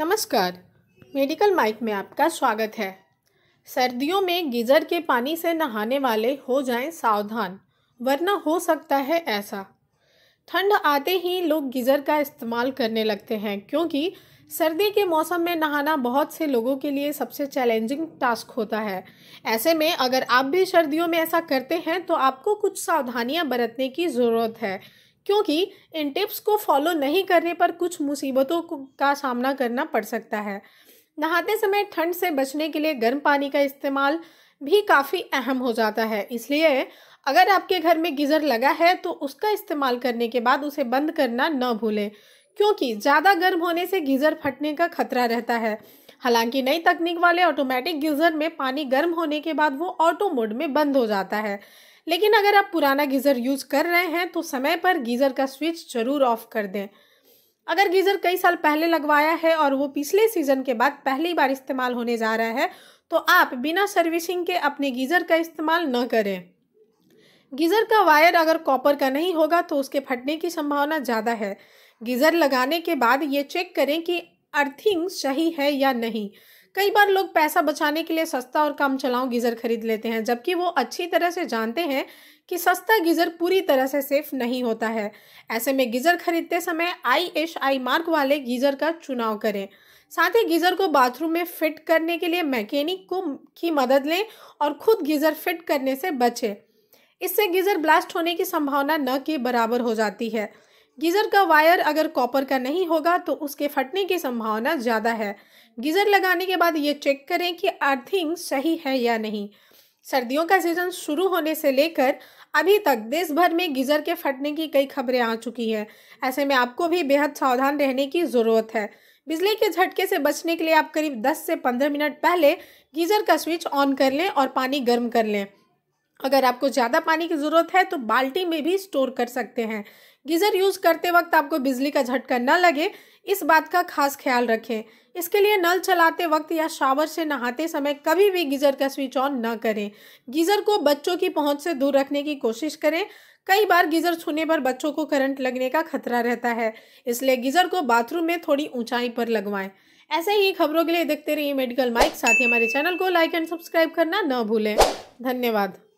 नमस्कार medical mic में आपका स्वागत है सर्दियों में गीजर के पानी से नहाने वाले हो जाएं सावधान वरना हो सकता है ऐसा ठंड आते ही लोग गीज़र का इस्तेमाल करने लगते हैं क्योंकि सर्दी के मौसम में नहाना बहुत से लोगों के लिए सबसे चैलेंजिंग टास्क होता है ऐसे में अगर आप भी सर्दियों में ऐसा करते हैं तो आपको कुछ सावधानियां बरतने की ज़रूरत है क्योंकि इन टिप्स को फॉलो नहीं करने पर कुछ मुसीबतों का सामना करना पड़ सकता है नहाते समय ठंड से बचने के लिए गर्म पानी का इस्तेमाल भी काफ़ी अहम हो जाता है इसलिए अगर आपके घर में गीज़र लगा है तो उसका इस्तेमाल करने के बाद उसे बंद करना न भूलें क्योंकि ज़्यादा गर्म होने से गीज़र फटने का खतरा रहता है हालांकि नई तकनीक वाले ऑटोमेटिक गीज़र में पानी गर्म होने के बाद वो ऑटो मोड में बंद हो जाता है लेकिन अगर आप पुराना गीज़र यूज़ कर रहे हैं तो समय पर गीज़र का स्विच ज़रूर ऑफ कर दें अगर गीज़र कई साल पहले लगवाया है और वो पिछले सीज़न के बाद पहली बार इस्तेमाल होने जा रहा है तो आप बिना सर्विसिंग के अपने गीज़र का इस्तेमाल न करें गीज़र का वायर अगर कॉपर का नहीं होगा तो उसके फटने की संभावना ज़्यादा है गीज़र लगाने के बाद ये चेक करें कि अर्थिंग सही है या नहीं कई बार लोग पैसा बचाने के लिए सस्ता और कम चलाऊ गीज़र खरीद लेते हैं जबकि वो अच्छी तरह से जानते हैं कि सस्ता गीज़र पूरी तरह से सेफ नहीं होता है ऐसे में गीज़र खरीदते समय आई एश आई मार्क वाले गीज़र का चुनाव करें साथ ही गीज़र को बाथरूम में फिट करने के लिए मैकेनिक को की मदद लें और खुद गीज़र फिट करने से बचें इससे गीज़र ब्लास्ट होने की संभावना न के बराबर हो जाती है गीज़र का वायर अगर कॉपर का नहीं होगा तो उसके फटने की संभावना ज़्यादा है गीज़र लगाने के बाद ये चेक करें कि अर्थिंग सही है या नहीं सर्दियों का सीज़न शुरू होने से लेकर अभी तक देश भर में गीज़र के फटने की कई खबरें आ चुकी हैं ऐसे में आपको भी बेहद सावधान रहने की ज़रूरत है बिजली के झटके से बचने के लिए आप करीब 10 से 15 मिनट पहले गीज़र का स्विच ऑन कर लें और पानी गर्म कर लें अगर आपको ज़्यादा पानी की ज़रूरत है तो बाल्टी में भी स्टोर कर सकते हैं गीज़र यूज़ करते वक्त आपको बिजली का झटका न लगे इस बात का खास ख्याल रखें इसके लिए नल चलाते वक्त या शावर से नहाते समय कभी भी गीज़र का स्विच ऑन न करें गीज़र को बच्चों की पहुंच से दूर रखने की कोशिश करें कई बार गीज़र छूने पर बच्चों को करंट लगने का खतरा रहता है इसलिए गीज़र को बाथरूम में थोड़ी ऊँचाई पर लगवाएँ ऐसे ही खबरों के लिए देखते रहिए मेडिकल माइक साथ ही हमारे चैनल को लाइक एंड सब्सक्राइब करना न भूलें धन्यवाद